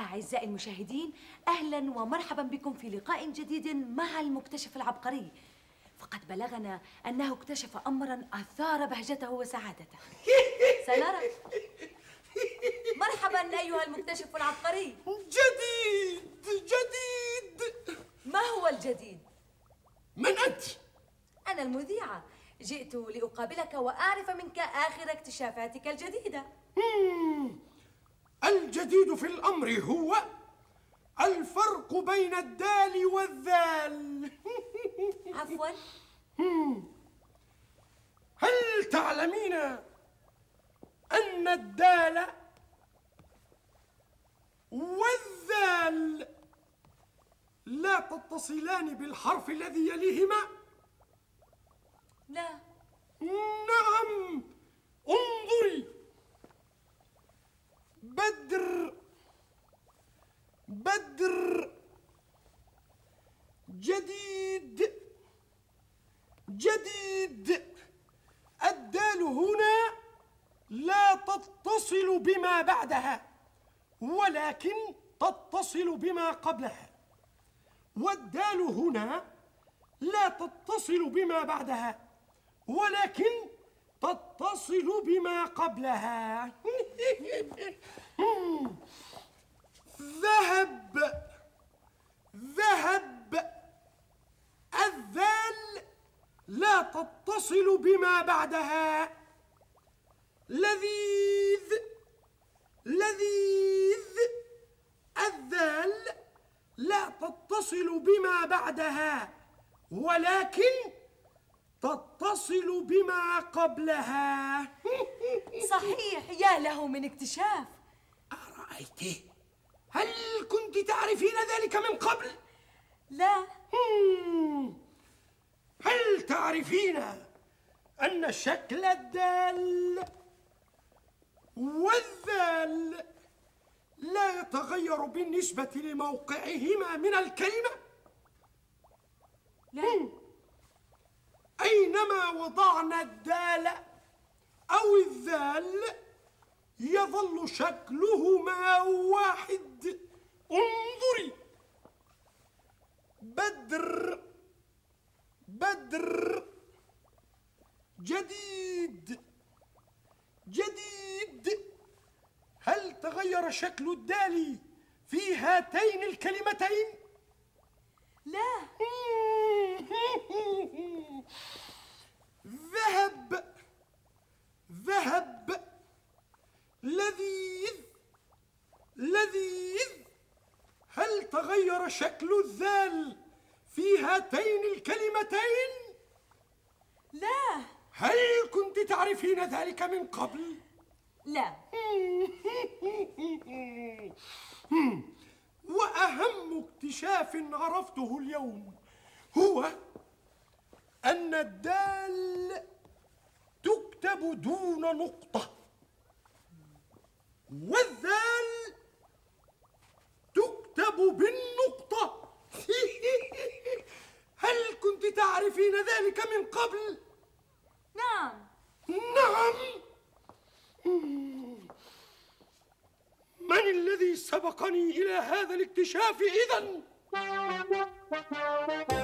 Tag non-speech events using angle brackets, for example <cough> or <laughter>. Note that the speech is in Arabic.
أعزائي المشاهدين أهلا ومرحبا بكم في لقاء جديد مع المكتشف العبقري فقد بلغنا أنه اكتشف أمرا أثار بهجته وسعادته <laughs> سنرى مرحبا أيها المكتشف العبقري جديد جديد ما هو الجديد؟ من أنت؟ أنا المذيعة جئت لأقابلك وأعرف منك آخر اكتشافاتك الجديدة الجديد في الأمر هو الفرق بين الدال والذال <laughs> عفوا هل تعلمين أن الدال والذال لا تتصلان بالحرف الذي يليهما لا نعم انظري جديد جديد الدال هنا لا تتصل بما بعدها ولكن تتصل بما قبلها والدال هنا لا تتصل بما بعدها ولكن تتصل بما قبلها <laughs> ذهب ذهب قد تصل بما بعدها لذيذ لذيذ الذال لا تتصل بما بعدها ولكن تتصل بما قبلها <laughs> صحيح يا له من اكتشاف أرأيته هل كنت تعرفين ذلك من قبل؟ لا <laughs> هل تعرفين أن الشكل الدال والذال لا يتغير بالنسبة لموقعهما من الكلمة؟ لا أينما وضعنا الدال أو الذال يظل شكلهما واحد انظر جديد جديد هل تغير شكل الدالي في هاتين الكلمتين لا <laughs> ذهب ذهب لذيذ لذيذ هل تغير شكل الذال في هاتين الكلمتين لا هل كنت تعرفين ذلك من قبل؟ لا <laughs> وأهم اكتشاف عرفته اليوم هو أن الدال تكتب دون نقطة والذال تكتب بالنقطة <laughs> هل كنت تعرفين ذلك من قبل؟ نعم نعم من الذي سبقني إلى هذا الاكتشاف إذا؟